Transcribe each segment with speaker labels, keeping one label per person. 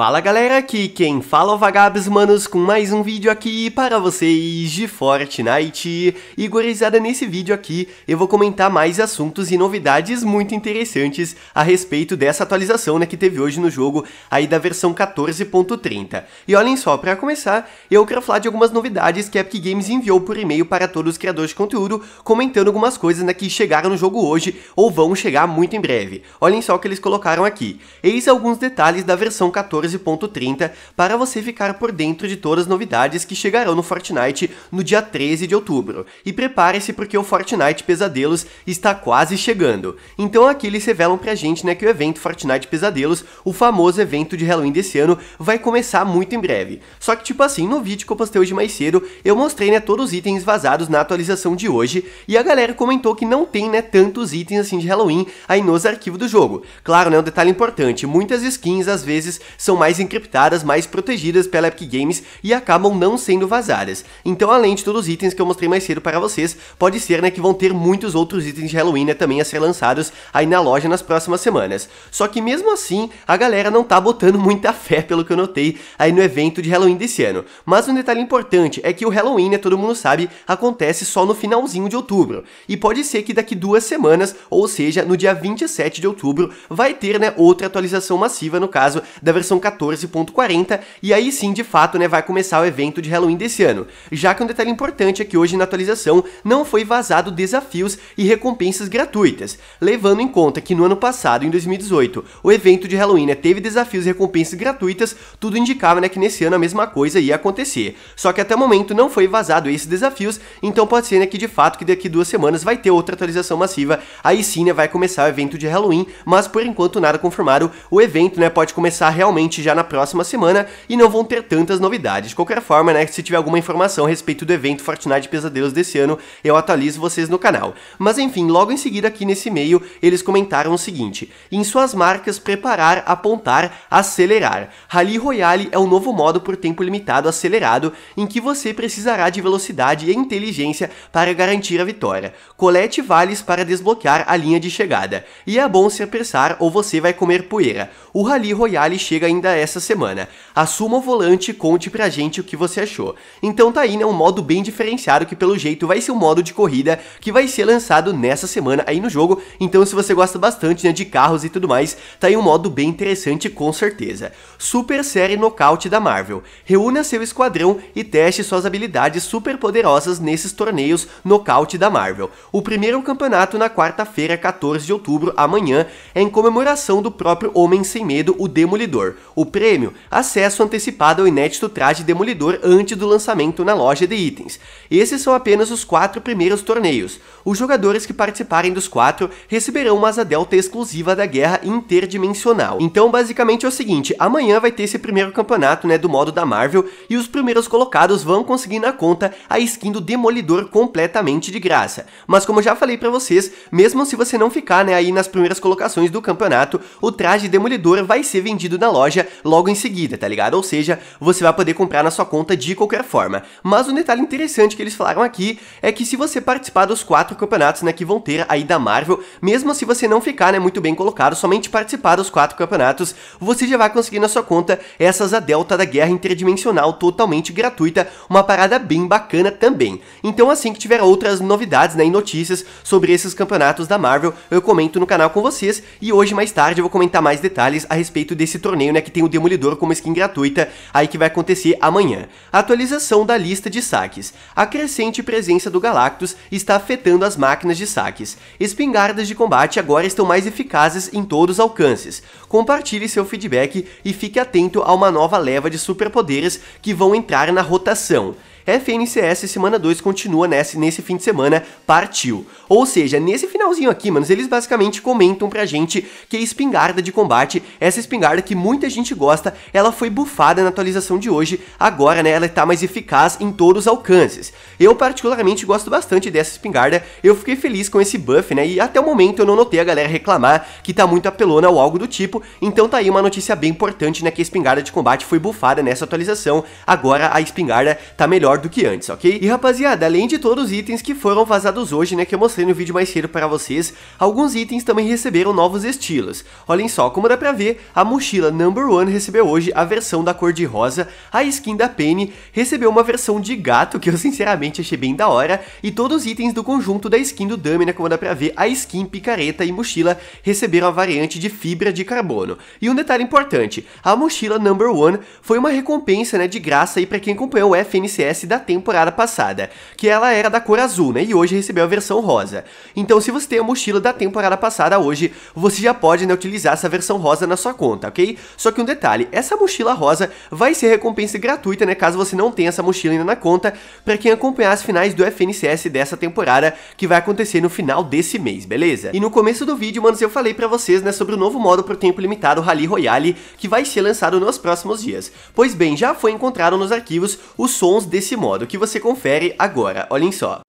Speaker 1: Fala galera, aqui quem fala é o Vagabes Manos com mais um vídeo aqui para vocês de Fortnite. E gurizada, nesse vídeo aqui eu vou comentar mais assuntos e novidades muito interessantes a respeito dessa atualização né, que teve hoje no jogo aí da versão 14.30. E olhem só, para começar eu quero falar de algumas novidades que a Epic Games enviou por e-mail para todos os criadores de conteúdo comentando algumas coisas né, que chegaram no jogo hoje ou vão chegar muito em breve. Olhem só o que eles colocaram aqui. Eis alguns detalhes da versão 14 14.30 para você ficar por dentro de todas as novidades que chegarão no Fortnite no dia 13 de outubro. E prepare-se porque o Fortnite Pesadelos está quase chegando. Então aqui eles revelam pra gente né, que o evento Fortnite Pesadelos, o famoso evento de Halloween desse ano, vai começar muito em breve. Só que tipo assim, no vídeo que eu postei hoje mais cedo, eu mostrei né, todos os itens vazados na atualização de hoje e a galera comentou que não tem né, tantos itens assim de Halloween aí nos arquivos do jogo. Claro, né, um detalhe importante, muitas skins às vezes são mais encriptadas, mais protegidas pela Epic Games e acabam não sendo vazadas. Então, além de todos os itens que eu mostrei mais cedo para vocês, pode ser né, que vão ter muitos outros itens de Halloween né, também a ser lançados aí na loja nas próximas semanas. Só que mesmo assim, a galera não tá botando muita fé, pelo que eu notei, aí no evento de Halloween desse ano. Mas um detalhe importante é que o Halloween, né, todo mundo sabe, acontece só no finalzinho de outubro. E pode ser que daqui duas semanas, ou seja, no dia 27 de outubro, vai ter né, outra atualização massiva, no caso, da versão 14.40, e aí sim, de fato, né, vai começar o evento de Halloween desse ano. Já que um detalhe importante é que hoje na atualização não foi vazado desafios e recompensas gratuitas, levando em conta que no ano passado, em 2018, o evento de Halloween né, teve desafios e recompensas gratuitas, tudo indicava né, que nesse ano a mesma coisa ia acontecer. Só que até o momento não foi vazado esses desafios, então pode ser né, que de fato que daqui duas semanas vai ter outra atualização massiva, aí sim né, vai começar o evento de Halloween, mas por enquanto nada confirmado, o evento né, pode começar realmente provavelmente já na próxima semana, e não vão ter tantas novidades. De qualquer forma, né, se tiver alguma informação a respeito do evento Fortnite Pesadelos desse ano, eu atualizo vocês no canal. Mas enfim, logo em seguida aqui nesse e-mail, eles comentaram o seguinte, em suas marcas preparar, apontar, acelerar. Rally Royale é um novo modo por tempo limitado acelerado, em que você precisará de velocidade e inteligência para garantir a vitória. Colete vales para desbloquear a linha de chegada. E é bom se apressar ou você vai comer poeira. O Rally Royale chega em ainda essa semana. Assuma o volante e conte pra gente o que você achou. Então tá aí, né, um modo bem diferenciado que pelo jeito vai ser um modo de corrida que vai ser lançado nessa semana aí no jogo. Então se você gosta bastante, né, de carros e tudo mais, tá aí um modo bem interessante com certeza. Super série nocaute da Marvel. Reúna seu esquadrão e teste suas habilidades super poderosas nesses torneios nocaute da Marvel. O primeiro campeonato na quarta-feira, 14 de outubro, amanhã, é em comemoração do próprio Homem Sem Medo, o Demolidor. O prêmio, acesso antecipado ao inédito traje demolidor antes do lançamento na loja de itens. Esses são apenas os quatro primeiros torneios. Os jogadores que participarem dos quatro receberão uma asa delta exclusiva da guerra interdimensional. Então, basicamente é o seguinte, amanhã vai ter esse primeiro campeonato, né, do modo da Marvel, e os primeiros colocados vão conseguir na conta a skin do Demolidor completamente de graça. Mas como já falei para vocês, mesmo se você não ficar, né, aí nas primeiras colocações do campeonato, o traje Demolidor vai ser vendido na loja logo em seguida, tá ligado? Ou seja, você vai poder comprar na sua conta de qualquer forma. Mas um detalhe interessante que eles falaram aqui é que se você participar dos quatro campeonatos né, que vão ter aí da Marvel, mesmo se você não ficar né, muito bem colocado, somente participar dos quatro campeonatos, você já vai conseguir na sua conta essas a Delta da Guerra Interdimensional totalmente gratuita, uma parada bem bacana também. Então assim que tiver outras novidades né, e notícias sobre esses campeonatos da Marvel, eu comento no canal com vocês e hoje mais tarde eu vou comentar mais detalhes a respeito desse torneio né, que que tem o Demolidor como skin gratuita, aí que vai acontecer amanhã. Atualização da lista de saques. A crescente presença do Galactus está afetando as máquinas de saques. Espingardas de combate agora estão mais eficazes em todos os alcances. Compartilhe seu feedback e fique atento a uma nova leva de superpoderes que vão entrar na rotação. FNCS semana 2 continua nesse, nesse fim de semana, partiu. Ou seja, nesse finalzinho aqui, manos, eles basicamente comentam pra gente que a espingarda de combate, essa espingarda que muita gente gosta, ela foi bufada na atualização de hoje, agora, né, ela tá mais eficaz em todos os alcances. Eu particularmente gosto bastante dessa espingarda, eu fiquei feliz com esse buff, né, e até o momento eu não notei a galera reclamar que tá muito apelona ou algo do tipo, então tá aí uma notícia bem importante, né, que a espingarda de combate foi bufada nessa atualização, agora a espingarda tá melhor do que antes, ok? E rapaziada, além de todos os itens que foram vazados hoje, né, que eu mostrei no vídeo mais cedo para vocês, alguns itens também receberam novos estilos. Olhem só, como dá pra ver, a mochila Number One recebeu hoje a versão da cor de rosa, a skin da Penny recebeu uma versão de gato, que eu sinceramente achei bem da hora, e todos os itens do conjunto da skin do Dummy, né, como dá pra ver, a skin, picareta e mochila receberam a variante de fibra de carbono. E um detalhe importante, a mochila Number One foi uma recompensa, né, de graça aí pra quem acompanhou o FNCS da temporada passada, que ela era da cor azul, né? E hoje recebeu a versão rosa. Então, se você tem a mochila da temporada passada hoje, você já pode né, utilizar essa versão rosa na sua conta, ok? Só que um detalhe, essa mochila rosa vai ser recompensa gratuita, né? Caso você não tenha essa mochila ainda na conta, para quem acompanhar as finais do FNCS dessa temporada, que vai acontecer no final desse mês, beleza? E no começo do vídeo, mano, eu falei para vocês, né, sobre o novo modo pro tempo limitado Rally Royale, que vai ser lançado nos próximos dias. Pois bem, já foi encontrado nos arquivos os sons desse desse modo que você confere agora, olhem só.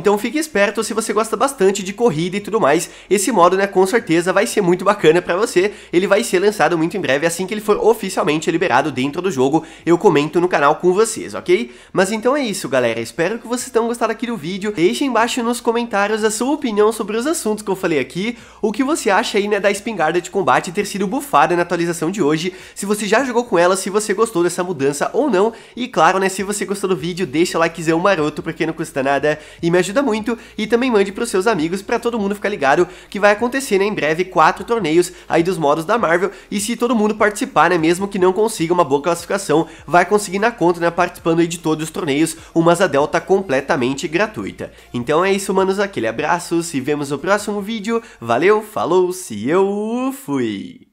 Speaker 1: Então fique esperto se você gosta bastante de corrida e tudo mais. Esse modo, né, com certeza vai ser muito bacana para você. Ele vai ser lançado muito em breve, assim que ele for oficialmente liberado dentro do jogo. Eu comento no canal com vocês, ok? Mas então é isso, galera. Espero que vocês tenham gostado aqui do vídeo. Deixe embaixo nos comentários a sua opinião sobre os assuntos que eu falei aqui. O que você acha aí, né, da espingarda de combate ter sido bufada na atualização de hoje. Se você já jogou com ela, se você gostou dessa mudança ou não. E claro, né, se você gostou do vídeo, deixa o likezão maroto, porque não custa nada. E me ajuda ajuda muito e também mande para os seus amigos para todo mundo ficar ligado que vai acontecer né, em breve quatro torneios aí dos modos da Marvel e se todo mundo participar, né, mesmo que não consiga uma boa classificação, vai conseguir na conta, né, participando aí de todos os torneios, uma Asa Delta completamente gratuita. Então é isso, manos, aquele abraço, se vemos no próximo vídeo, valeu, falou, se eu fui!